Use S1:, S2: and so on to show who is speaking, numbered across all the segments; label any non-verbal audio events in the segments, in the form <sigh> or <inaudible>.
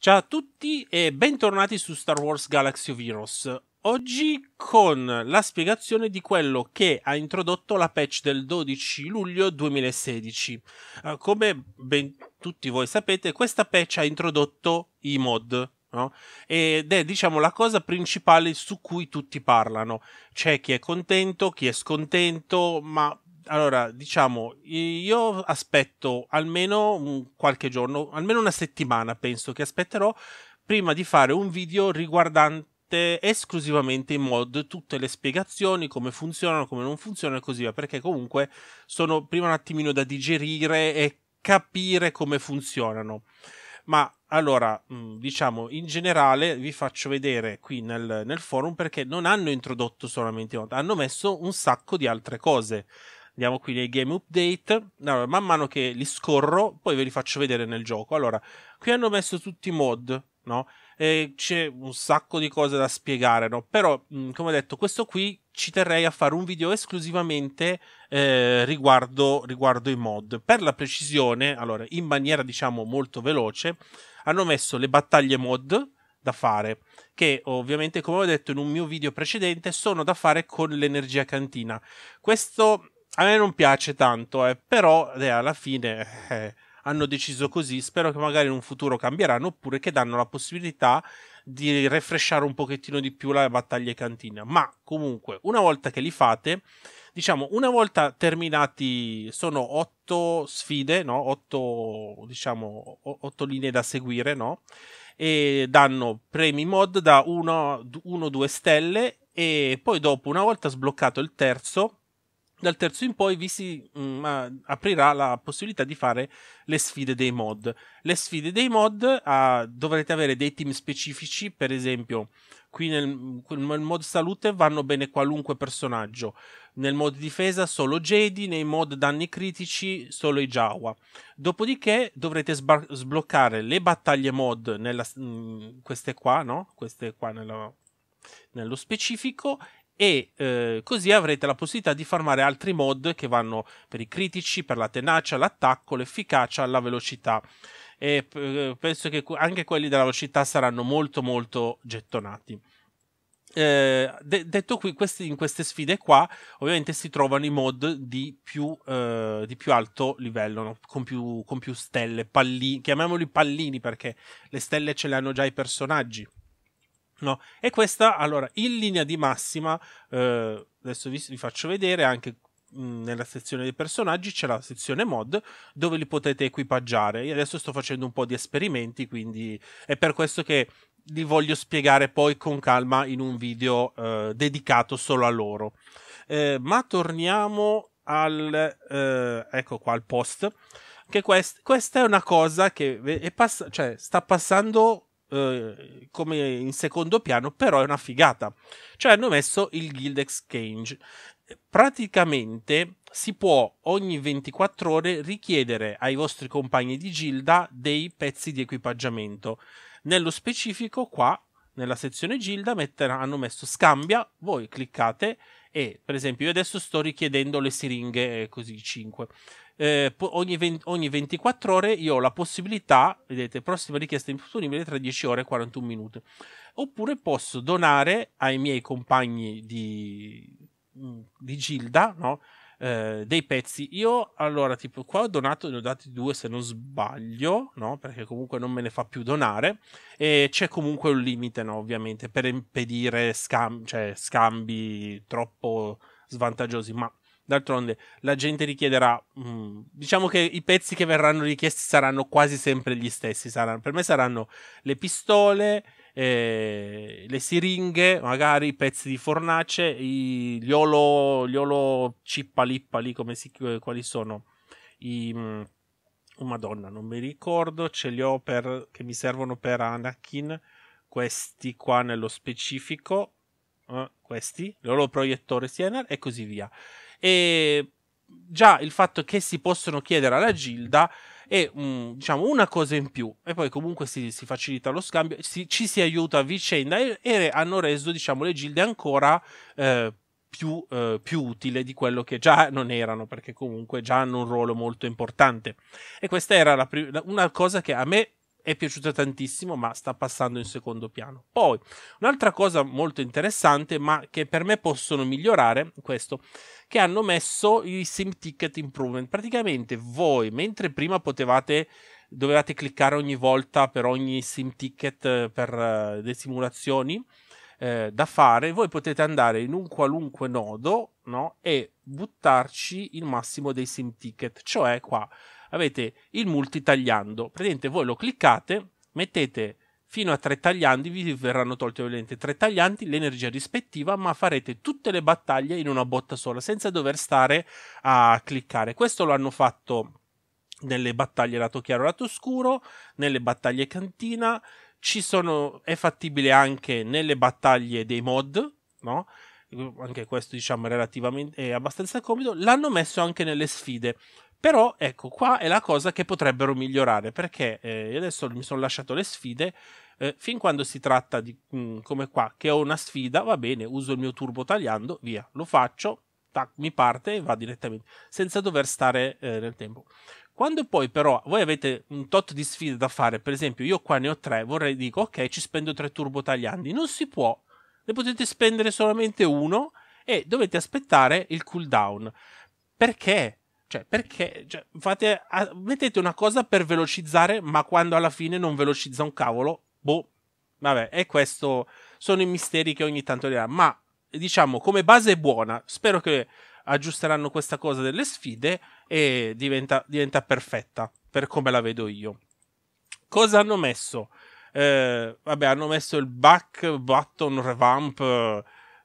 S1: Ciao a tutti e bentornati su Star Wars Galaxy of Heroes. Oggi con la spiegazione di quello che ha introdotto la patch del 12 luglio 2016. Eh, come ben tutti voi sapete, questa patch ha introdotto i mod, No? Ed è diciamo la cosa principale su cui tutti parlano. C'è chi è contento, chi è scontento, ma allora, diciamo, io aspetto almeno qualche giorno, almeno una settimana penso che aspetterò prima di fare un video riguardante esclusivamente i mod tutte le spiegazioni, come funzionano, come non funzionano e così via, perché comunque sono prima un attimino da digerire e capire come funzionano. Ma allora, mm, diciamo, in generale vi faccio vedere qui nel, nel forum perché non hanno introdotto solamente i mod, hanno messo un sacco di altre cose. Andiamo qui nei game update. Allora, man mano che li scorro, poi ve li faccio vedere nel gioco. Allora, qui hanno messo tutti i mod, no? E c'è un sacco di cose da spiegare, no? Però, mh, mm, come ho detto, questo qui ci terrei a fare un video esclusivamente eh, riguardo, riguardo i mod. Per la precisione, allora, in maniera diciamo molto veloce, hanno messo le battaglie mod, da fare, che ovviamente, come ho detto in un mio video precedente, sono da fare con l'energia cantina. Questo a me non piace tanto, eh, però eh, alla fine eh, hanno deciso così. Spero che magari in un futuro cambieranno oppure che danno la possibilità di refresciare un pochettino di più la battaglia cantina. Ma comunque, una volta che li fate, diciamo, una volta terminati, sono otto sfide, no? Otto, diciamo, otto linee da seguire, no? E danno premi mod da 1-2 stelle e poi dopo, una volta sbloccato il terzo, dal terzo in poi vi si mh, mm, aprirà la possibilità di fare le sfide dei mod. Le sfide dei mod ah, dovrete avere dei team specifici, per esempio qui nel, nel mod salute vanno bene qualunque personaggio, nel mod difesa solo Jedi, nei mod danni critici solo i Jawa. Dopodiché dovrete sbar- sbloccare le battaglie mod, nella, mh, mm, queste qua, no? Queste qua nella, nello specifico e eh, così avrete la possibilità di farmare altri mod che vanno per i critici, per la tenacia, l'attacco, l'efficacia, la velocità e eh, penso che anche quelli della velocità saranno molto molto gettonati. Eh, de- detto qui, questi, in queste sfide qua, ovviamente si trovano i mod di più, eh, di più alto livello, no? con, più, con, più, stelle, pallini, chiamiamoli pallini perché le stelle ce le hanno già i personaggi. No. E questa, allora, in linea di massima, eh, adesso vi, vi, faccio vedere anche mm, nella sezione dei personaggi c'è la sezione mod dove li potete equipaggiare. Io adesso sto facendo un po' di esperimenti, quindi è per questo che li voglio spiegare poi con calma in un video eh, dedicato solo a loro. Eh, ma torniamo al, eh, ecco qua, al post. Che quest- questa è una cosa che è pass- cioè, sta passando eh, come in secondo piano, però è una figata. Cioè hanno messo il Guild Exchange. Praticamente si può ogni 24 ore richiedere ai vostri compagni di gilda dei pezzi di equipaggiamento. Nello specifico qua nella sezione Gilda metter- hanno messo scambia, voi cliccate e per esempio io adesso sto richiedendo le siringhe così 5 eh, ogni, 20, ogni, 24 ore io ho la possibilità, vedete, prossima richiesta improponibile tra 10 ore e 41 minuti. Oppure posso donare ai miei compagni di, mm, di Gilda, no? eh, dei pezzi io allora tipo qua ho donato ne ho dati due se non sbaglio no perché comunque non me ne fa più donare e c'è comunque un limite no ovviamente per impedire scambi, cioè, scambi troppo svantaggiosi ma D'altronde la gente richiederà. Mm, diciamo che i pezzi che verranno richiesti saranno quasi sempre gli stessi. Saranno, per me saranno le pistole, eh, le siringhe, magari i pezzi di fornace, i, gli olo, gli olo cippa lippa lì, come si, quali sono? I, mm, oh, Madonna, non mi ricordo. Ce li ho per, che mi servono per Anakin. Questi qua nello specifico. Uh, questi, l'olo proiettore Siener e così via. E già il fatto che si possono chiedere alla Gilda è um, diciamo una cosa in più e poi comunque si, si facilita lo scambio si, ci si aiuta a vicenda e, e, hanno reso diciamo le gilde ancora eh, più, eh, più utile di quello che già non erano perché comunque già hanno un ruolo molto importante e questa era la pri- una cosa che a me è piaciuta tantissimo, ma sta passando in secondo piano. Poi, un'altra cosa molto interessante, ma che per me possono migliorare, questo, che hanno messo i sim ticket improvement. Praticamente voi, mentre prima potevate dovevate cliccare ogni volta per ogni sim ticket eh, per uh, le simulazioni eh, da fare, voi potete andare in un qualunque nodo no? e buttarci il massimo dei sim ticket, cioè qua avete il multi tagliando. Praticamente voi lo cliccate, mettete fino a tre taglianti, vi verranno tolti ovviamente tre taglianti, l'energia rispettiva, ma farete tutte le battaglie in una botta sola, senza dover stare a cliccare. Questo lo hanno fatto nelle battaglie lato chiaro e lato scuro, nelle battaglie cantina, ci sono, è fattibile anche nelle battaglie dei mod, no? Anche questo, diciamo, relativamente, è abbastanza comodo. L'hanno messo anche nelle sfide. Però ecco, qua è la cosa che potrebbero migliorare, perché eh, adesso mi sono lasciato le sfide, eh, fin quando si tratta di, mh, mm, come qua, che ho una sfida, va bene, uso il mio turbo tagliando, via, lo faccio, tac, mi parte e va direttamente, senza dover stare eh, nel tempo. Quando poi però voi avete un tot di sfide da fare, per esempio io qua ne ho tre, vorrei dire ok ci spendo tre turbo tagliandi, non si può, ne potete spendere solamente uno e dovete aspettare il cooldown. Perché? Cioè, perché? Cioè, fate, a, mettete una cosa per velocizzare, ma quando alla fine non velocizza un cavolo, boh. Vabbè, e questo sono i misteri che ogni tanto le ha. Ma, diciamo, come base è buona. Spero che aggiusteranno questa cosa delle sfide e diventa, diventa perfetta, per come la vedo io. Cosa hanno messo? Eh, vabbè, hanno messo il back button revamp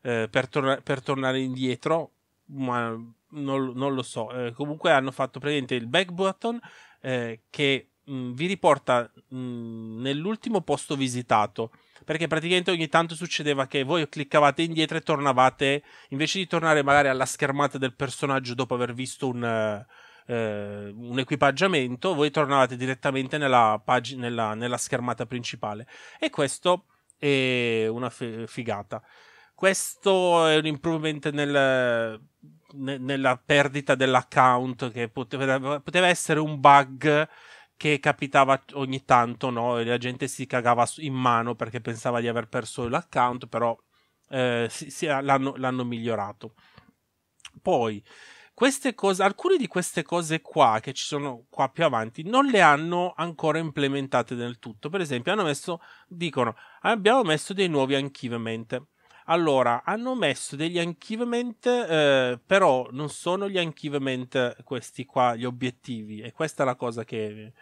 S1: eh, per, tor- per tornare indietro ma non, non lo so. Eh, comunque hanno fatto praticamente il back button eh, che mh, mm, vi riporta mh, mm, nell'ultimo posto visitato. Perché praticamente ogni tanto succedeva che voi cliccavate indietro e tornavate, invece di tornare magari alla schermata del personaggio dopo aver visto un, eh, eh un equipaggiamento, voi tornavate direttamente nella, pag- nella, nella schermata principale. E questo è una f- figata. Questo è un improvement nel, nella perdita dell'account che poteva, poteva, essere un bug che capitava ogni tanto, no? E la gente si cagava in mano perché pensava di aver perso l'account, però eh, si, si, l'hanno, l'hanno migliorato. Poi, Cose, alcune di queste cose qua che ci sono qua più avanti non le hanno ancora implementate del tutto. Per esempio, hanno messo, dicono, abbiamo messo dei nuovi achievement. Allora, hanno messo degli achievement, eh, però non sono gli achievement questi qua, gli obiettivi, e questa è la cosa che...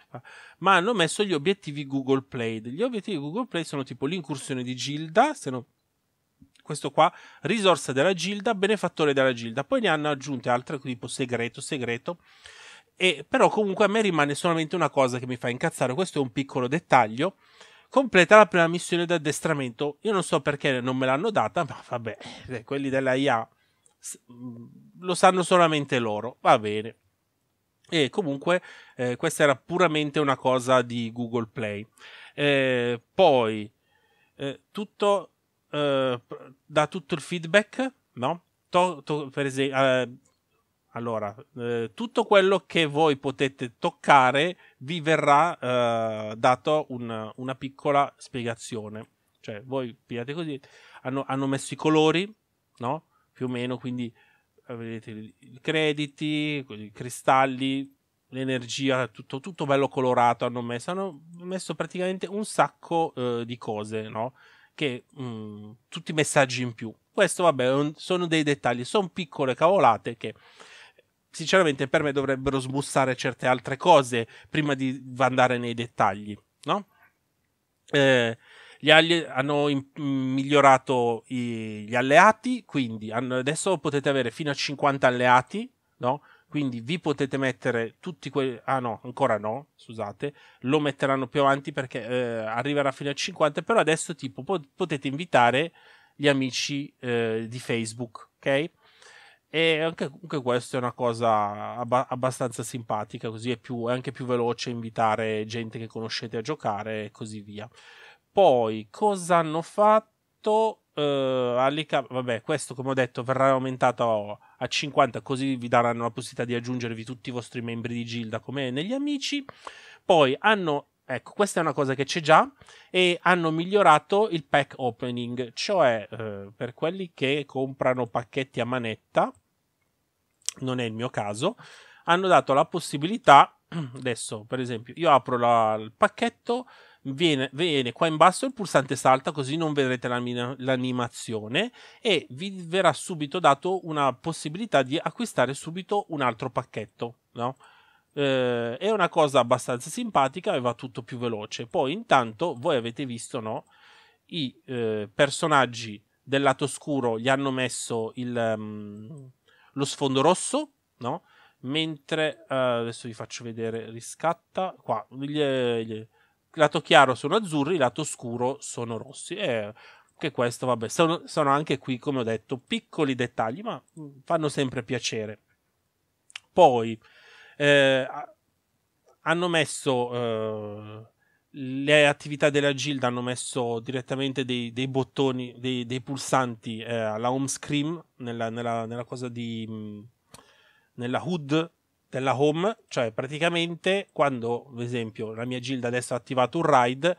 S1: Ma hanno messo gli obiettivi Google Play. Gli obiettivi Google Play sono tipo l'incursione di Gilda, se no questo qua, risorsa della Gilda, benefattore della Gilda. Poi ne hanno aggiunte altre, tipo segreto, segreto. E, però comunque a me rimane solamente una cosa che mi fa incazzare, questo è un piccolo dettaglio, completa la prima missione di addestramento. Io non so perché non me l'hanno data, ma vabbè, eh, quelli della IA mm, lo sanno solamente loro, va bene. E comunque eh, questa era puramente una cosa di Google Play. Eh, poi, eh, tutto, eh, da tutto il feedback, no? To- to- per esempio, eh, allora, eh, tutto quello che voi potete toccare vi verrà eh, dato un, una piccola spiegazione. Cioè, voi pigliate così, hanno, hanno, messo i colori, no? Più o meno, quindi eh, vedete i crediti, i cristalli, l'energia, tutto, tutto bello colorato hanno messo. Hanno messo praticamente un sacco eh, di cose, no? Che, mh, mm, tutti i messaggi in più. Questo, vabbè, sono dei dettagli, sono piccole cavolate che sinceramente per me dovrebbero smussare certe altre cose prima di andare nei dettagli, no? Eh, gli alli- hanno in- migliorato i- gli alleati, quindi hanno- adesso potete avere fino a 50 alleati, no? Quindi vi potete mettere tutti quei... Ah no, ancora no, scusate. Lo metteranno più avanti perché eh, arriverà fino a 50, però adesso tipo pot- potete invitare gli amici eh, di Facebook, ok? E anche, anche questa è una cosa abba- abbastanza simpatica, così è, più, è anche più veloce invitare gente che conoscete a giocare e così via. Poi, cosa hanno fatto? Uh, eh, Alica, vabbè, questo come ho detto verrà aumentato a 50, così vi daranno la possibilità di aggiungervi tutti i vostri membri di Gilda come negli amici. Poi hanno, ecco, questa è una cosa che c'è già, e hanno migliorato il pack opening, cioè uh, per quelli che comprano pacchetti a manetta non è il mio caso, hanno dato la possibilità, <clears throat> adesso per esempio io apro la, il pacchetto, Viene, viene, qua in basso il pulsante salta così non vedrete l'anim- l'animazione e vi verrà subito dato una possibilità di acquistare subito un altro pacchetto no? eh, è una cosa abbastanza simpatica e va tutto più veloce poi intanto voi avete visto no? i eh, personaggi del lato scuro gli hanno messo il um, lo sfondo rosso, no? Mentre eh, adesso vi faccio vedere, riscatta qua. Gli, gli, lato chiaro sono azzurri, lato scuro sono rossi. E eh, anche questo, vabbè, sono, sono anche qui, come ho detto, piccoli dettagli, ma mm, fanno sempre piacere. Poi eh, hanno messo. Eh, le attività della Gilda hanno messo direttamente dei, dei bottoni, dei, dei pulsanti eh, alla home screen nella, nella, nella, cosa di mm, nella hood della home, cioè praticamente quando, ad esempio, la mia Gilda adesso ha attivato un raid,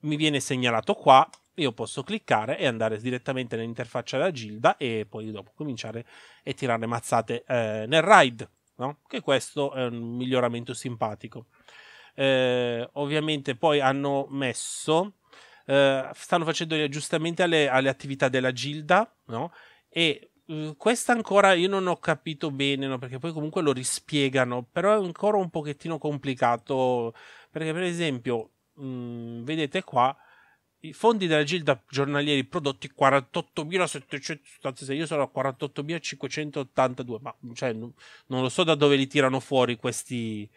S1: mi viene segnalato qua, io posso cliccare e andare direttamente nell'interfaccia della Gilda e poi dopo cominciare e tirare mazzate eh, nel raid, no? Che questo è un miglioramento simpatico. Eh, ovviamente poi hanno messo, eh, stanno facendo gli aggiustamenti alle, alle attività della Gilda, no? E eh, questa ancora io non ho capito bene, no? perché poi comunque lo rispiegano, però è ancora un pochettino complicato, perché per esempio, mh, mm, vedete qua, i fondi della Gilda giornalieri prodotti 48.776, io sono a 48.582, ma cioè, non lo so da dove li tirano fuori questi,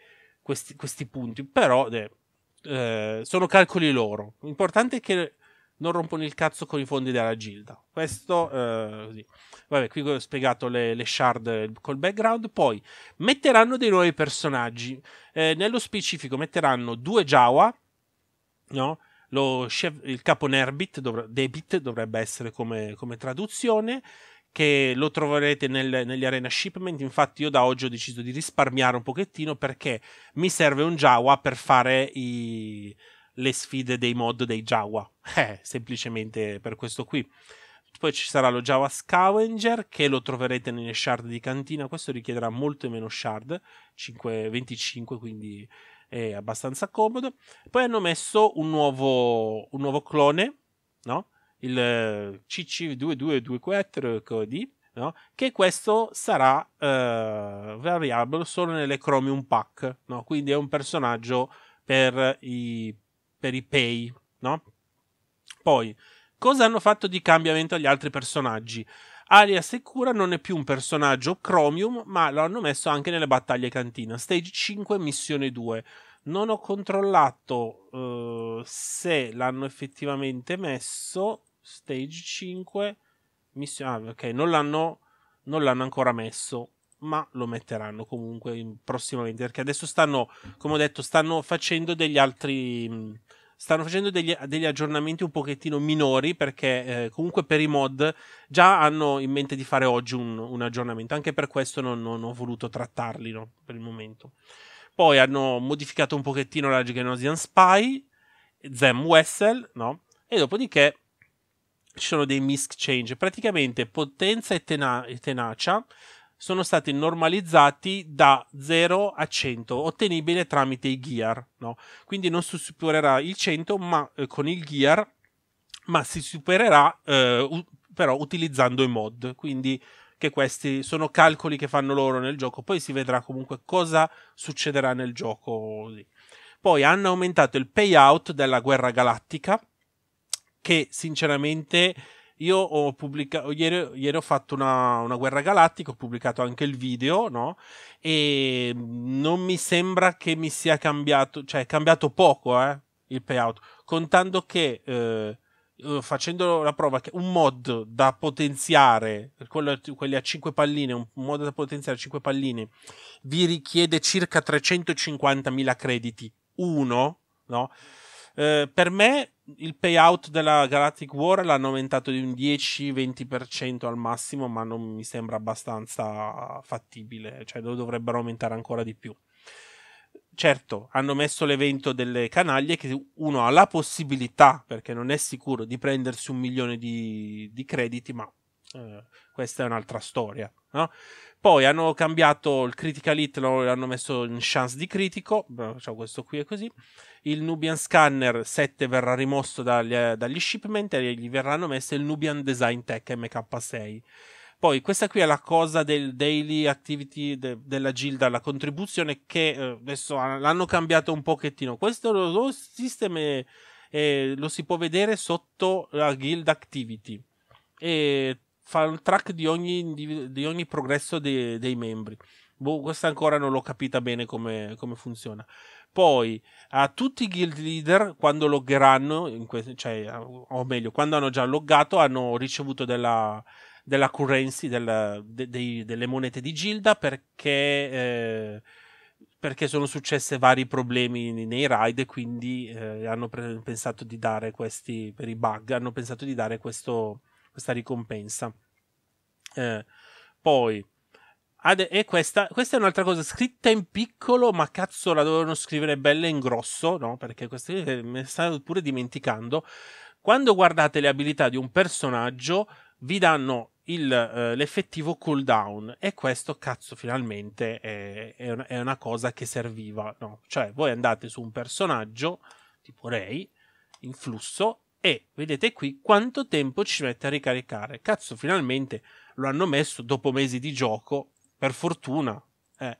S1: questi, questi punti, però eh, eh, sono calcoli loro. L'importante è che non rompono il cazzo con i fondi della gilda. Questo, eh, così. Vabbè, qui ho spiegato le, le, shard eh, col background. Poi metteranno dei nuovi personaggi. Eh, nello specifico, metteranno due Jawa, no? Lo chef, il capo Nerbit, dovre, Debit dovrebbe essere come, come traduzione che lo troverete nel, negli arena shipment. Infatti, io da oggi ho deciso di risparmiare un pochettino perché mi serve un Jawa per fare i, le sfide dei mod dei Jawa. <laughs> Eh, semplicemente per questo qui. Poi ci sarà lo Java Scavenger che lo troverete nelle shard di cantina. Questo richiederà molto meno shard, 5, 25, quindi è abbastanza comodo. Poi hanno messo un nuovo, un nuovo clone, no? il CC2224 codi, no? che questo sarà eh, variabile solo nelle Chromium Pack, no? quindi è un personaggio per i, per i pay. No? Poi, cosa hanno fatto di cambiamento agli altri personaggi? Aria Secura non è più un personaggio Chromium, ma lo hanno messo anche nelle battaglie cantina. Stage 5, missione 2. Non ho controllato uh, se l'hanno effettivamente messo. Stage 5. Missione, ah, ok, non l'hanno, non l'hanno ancora messo, ma lo metteranno comunque prossimamente, perché adesso stanno, come ho detto, stanno facendo degli altri... Mm, stanno facendo degli, degli aggiornamenti un pochettino minori perché eh, comunque per i mod già hanno in mente di fare oggi un, un aggiornamento, anche per questo non, non ho voluto trattarli no, per il momento. Poi hanno modificato un pochettino la Genosian Spy, Zem Wessel, no? E dopodiché ci sono dei mischange. Praticamente potenza e, tena- e tenacia sono stati normalizzati da 0 a 100, ottenibile tramite i gear. No? Quindi non si supererà il 100 ma, eh, con il gear, ma si supererà eh, u- però utilizzando i mod. Quindi che questi sono calcoli che fanno loro nel gioco. Poi si vedrà comunque cosa succederà nel gioco. Poi hanno aumentato il payout della guerra galattica che sinceramente io ho pubblicato, ieri, ieri ho fatto una, una, guerra galattica, ho pubblicato anche il video, no? E non mi sembra che mi sia cambiato, cioè è cambiato poco, eh, il payout, contando che... Eh, eh facendo la prova che un mod da potenziare, quello, quelli a 5 palline, un mod da potenziare a 5 palline, vi richiede circa 350.000 crediti. Uno, no? Eh, per me il payout della Galactic War l'hanno aumentato di un 10-20% al massimo, ma non mi sembra abbastanza fattibile, cioè lo dovrebbero aumentare ancora di più. Certo, hanno messo l'evento delle canaglie che uno ha la possibilità, perché non è sicuro, di prendersi un milione di, di crediti, ma eh, questa è un'altra storia. No? Poi hanno cambiato il Critical Hit, l'hanno messo in chance di critico, cioè questo qui è così. Il Nubian Scanner 7 verrà rimosso dagli, eh, dagli shipment e gli verranno messe il Nubian Design Tech MK6. Poi questa qui è la cosa del daily activity de- della Gilda, la contribuzione che eh, adesso l'hanno cambiato un pochettino. Questo lo, lo sistema è, lo si può vedere sotto la Guild Activity. E fa il track di ogni, di ogni progresso dei, dei membri. Boh, questa ancora non l'ho capita bene come, come, funziona. Poi a tutti i guild leader, quando loggeranno, que- cioè, o meglio, quando hanno già loggato, hanno ricevuto della, della currency, della, de- de- delle monete di gilda perché, eh, perché sono successe vari problemi nei raid e quindi eh, hanno pre- pensato di dare questi, per i bug, hanno pensato di dare questo, questa ricompensa. Eh, poi, ad- e questa, questa, è un'altra cosa scritta in piccolo, ma cazzo la dovevano scrivere bella in grosso, no? Perché questa me stavo pure dimenticando. Quando guardate le abilità di un personaggio, vi danno il, eh, l'effettivo cooldown e questo cazzo finalmente è, è, una, è una, cosa che serviva, no? Cioè voi andate su un personaggio tipo Ray in flusso e vedete qui quanto tempo ci mette a ricaricare. Cazzo, finalmente lo hanno messo dopo mesi di gioco, per fortuna. Eh.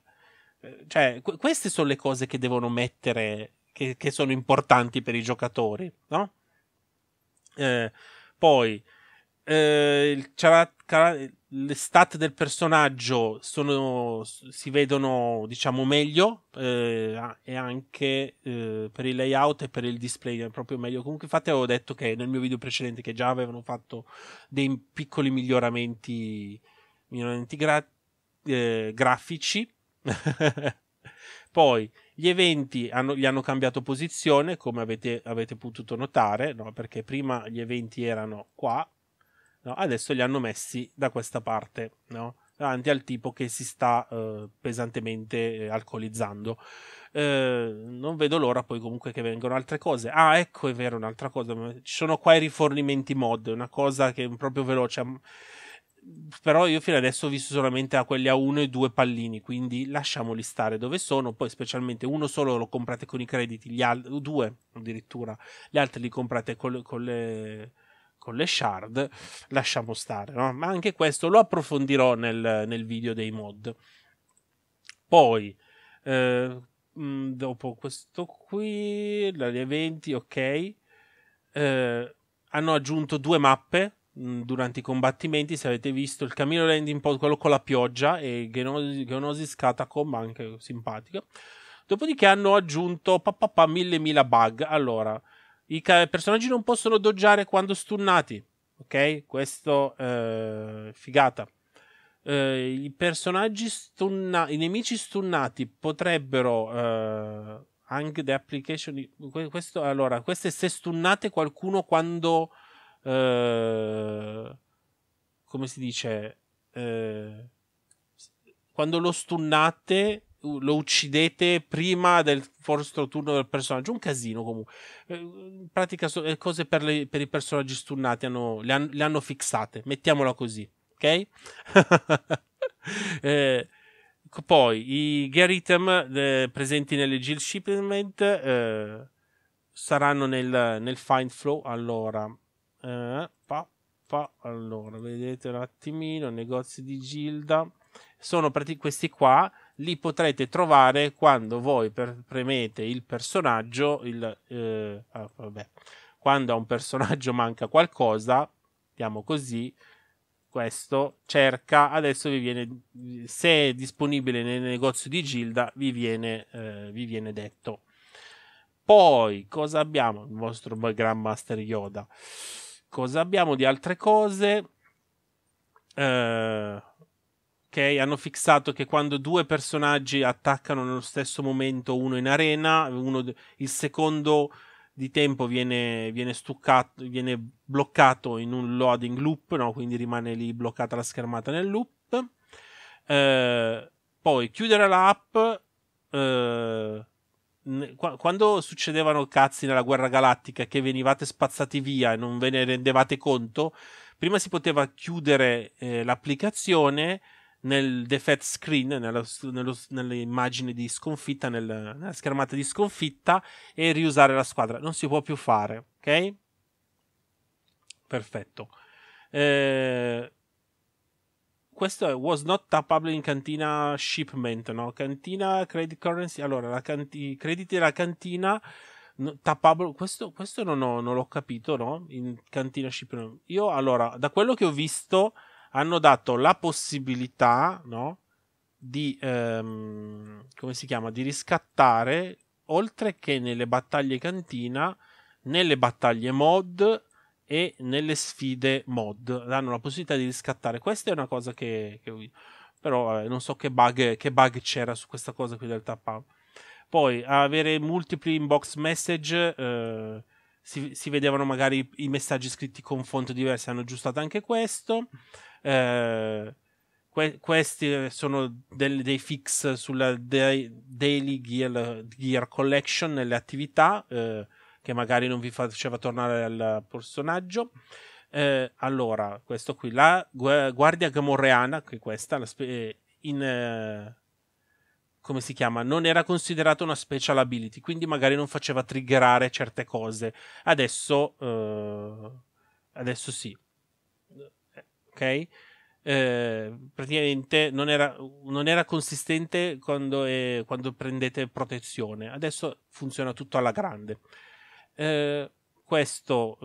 S1: eh cioè, qu- queste sono le cose che devono mettere, che, che sono importanti per i giocatori, no? Eh, poi, eh, c'era le stat del personaggio sono, si vedono diciamo meglio eh, e anche eh, per il layout e per il display è proprio meglio comunque infatti avevo detto che nel mio video precedente che già avevano fatto dei piccoli miglioramenti, miglioramenti gra- eh, grafici <laughs> poi gli eventi hanno, gli hanno cambiato posizione come avete, avete potuto notare no? perché prima gli eventi erano qua No? Adesso li hanno messi da questa parte, no? davanti al tipo che si sta eh, pesantemente eh, alcolizzando. Eh, non vedo l'ora poi comunque che vengano altre cose. Ah, ecco, è vero, un'altra cosa. Ci sono qua i rifornimenti mod, una cosa che è proprio veloce. Però io fino adesso ho visto solamente a quelli a uno e due pallini, quindi lasciamoli stare dove sono. Poi specialmente uno solo lo comprate con i crediti, gli altri due addirittura, gli altri li comprate con, con le con le shard, lasciamo stare, no? ma anche questo lo approfondirò nel, nel video dei mod. Poi, eh, mm, dopo questo qui, gli eventi, ok, eh, hanno aggiunto due mappe mh, mm, durante i combattimenti se avete visto il Camino Landing Pod quello con la pioggia e Geonosis, Catacomb anche simpatico. dopodiché hanno aggiunto papà mille mila bug allora i ca- personaggi non possono doggiare quando stunnati. Ok? Questo eh, figata. Eh, I personaggi stunnati, i nemici stunnati potrebbero. Eh, anche the application. Questo, allora, queste se stunnate qualcuno quando. Eh, come si dice? Eh, quando lo stunnate lo uccidete prima del vostro turno del personaggio. Un casino comunque. Eh, in pratica, so, eh, cose per, le, per, i personaggi stunnati hanno, le, han, le, hanno fissate. Mettiamola così, ok? <laughs> eh, poi i gear item eh, presenti nelle Guild Shipment eh, saranno nel, nel, Find Flow. Allora, pa, eh, pa, allora, vedete un attimino, negozi di Gilda. Sono questi qua li potrete trovare quando voi premete il personaggio, il, eh, ah, vabbè, quando a un personaggio manca qualcosa, diciamo così, questo cerca, adesso vi viene, se è disponibile nel negozio di Gilda, vi viene, eh, vi viene detto. Poi, cosa abbiamo? Il vostro Grandmaster Yoda. Cosa abbiamo di altre cose? Eh, hanno fissato che quando due personaggi attaccano nello stesso momento uno in arena, uno, il secondo di tempo viene, viene, stuccato, viene bloccato in un loading loop, no? quindi rimane lì bloccata la schermata nel loop. Eh, poi chiudere l'app. Eh, quando succedevano cazzi nella guerra galattica che venivate spazzati via e non ve ne rendevate conto, prima si poteva chiudere eh, l'applicazione nel defect screen, nella, nello, nelle immagini di sconfitta, nel, nella schermata di sconfitta e riusare la squadra. Non si può più fare, ok? Perfetto. Eh, questo è was not tappable in cantina shipment, no? Cantina credit currency. Allora, la canti, i crediti della cantina no, tappable. Questo, questo non, ho, non l'ho capito, no? In cantina shipment. Io, allora, da quello che ho visto hanno dato la possibilità, no? Di, ehm, come si chiama? Di riscattare, oltre che nelle battaglie cantina, nelle battaglie mod e nelle sfide mod. Hanno la possibilità di riscattare. Questa è una cosa che... che però eh, non so che bug, che bug, c'era su questa cosa qui del tap out Poi avere multipli inbox message, eh, si, si, vedevano magari i messaggi scritti con fonti diverse, hanno aggiustato anche questo eh, que- questi eh, sono del- dei fix sulla de- Daily Gear, Gear, Collection nelle attività eh, che magari non vi faceva tornare al personaggio. Eh, allora, questo qui, la gu- Guardia Gamorreana, che è questa, spe- eh, in eh, come si chiama, non era considerata una special ability, quindi magari non faceva triggerare certe cose. Adesso, eh, adesso sì ok? Eh, praticamente non era, non era, consistente quando, eh, quando prendete protezione. Adesso funziona tutto alla grande. Eh, questo,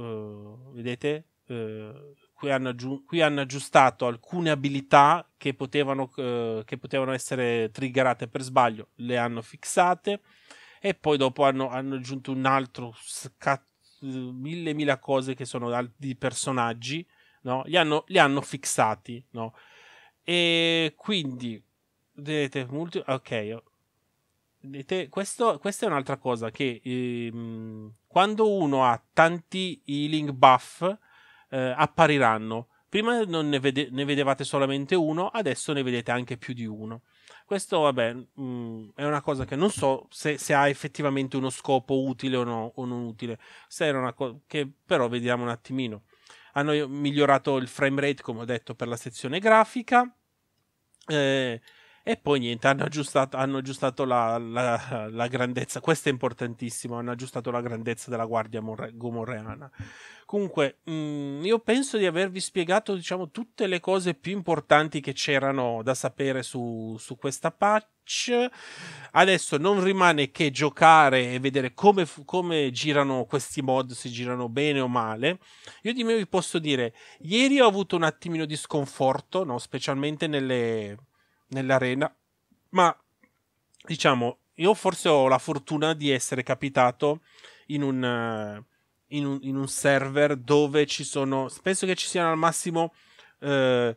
S1: eh, vedete, eh, qui hanno, aggiung- qui, hanno aggiustato alcune abilità che potevano, eh, che potevano, essere triggerate per sbaglio, le hanno fissate e poi dopo hanno, hanno aggiunto un altro scatto mille mille cose che sono di personaggi no? Li hanno, li hanno fissati, no? E quindi vedete multi ok. Vedete, questo, questa è un'altra cosa che ehm, quando uno ha tanti healing buff eh, appariranno. Prima non ne, vede, ne, vedevate solamente uno, adesso ne vedete anche più di uno. Questo, vabbè, mh, mm, è una cosa che non so se, se, ha effettivamente uno scopo utile o, no, o non utile. Se era una cosa che però vediamo un attimino hanno migliorato il frame rate, come ho detto, per la sezione grafica. Eh, e poi niente, hanno aggiustato, hanno aggiustato la, la, la, grandezza, questo è importantissimo, hanno aggiustato la grandezza della guardia gomorreana. Comunque, mh, mm, io penso di avervi spiegato, diciamo, tutte le cose più importanti che c'erano da sapere su, su questa patch. Adesso non rimane che giocare e vedere come, come girano questi mod, se girano bene o male. Io di me vi posso dire, ieri ho avuto un attimino di sconforto, no? specialmente nelle nell'arena, ma diciamo, io forse ho la fortuna di essere capitato in un, eh, in un, in un server dove ci sono, penso che ci siano al massimo eh,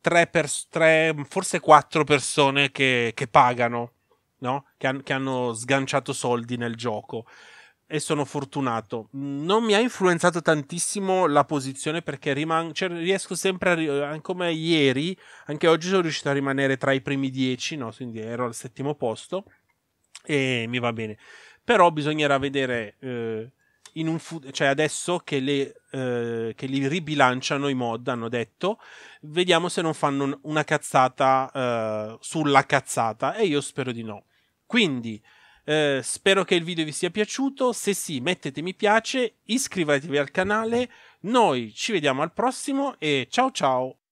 S1: tre, pers- tre, forse quattro persone che, che pagano, no? che, han- che hanno sganciato soldi nel gioco e sono fortunato. Non mi ha influenzato tantissimo la posizione perché riman- cioè, riesco sempre a ri- come ieri, anche oggi sono riuscito a rimanere tra i primi dieci, no? quindi ero al settimo posto e mi va bene. Però bisognerà vedere eh, in un fu- cioè adesso che, le, eh, che li ribilanciano i mod, hanno detto, vediamo se non fanno una cazzata eh, sulla cazzata e io spero di no. Quindi eh, spero che il video vi sia piaciuto. Se sì, mettete mi piace, iscrivetevi al canale. Noi ci vediamo al prossimo e ciao ciao.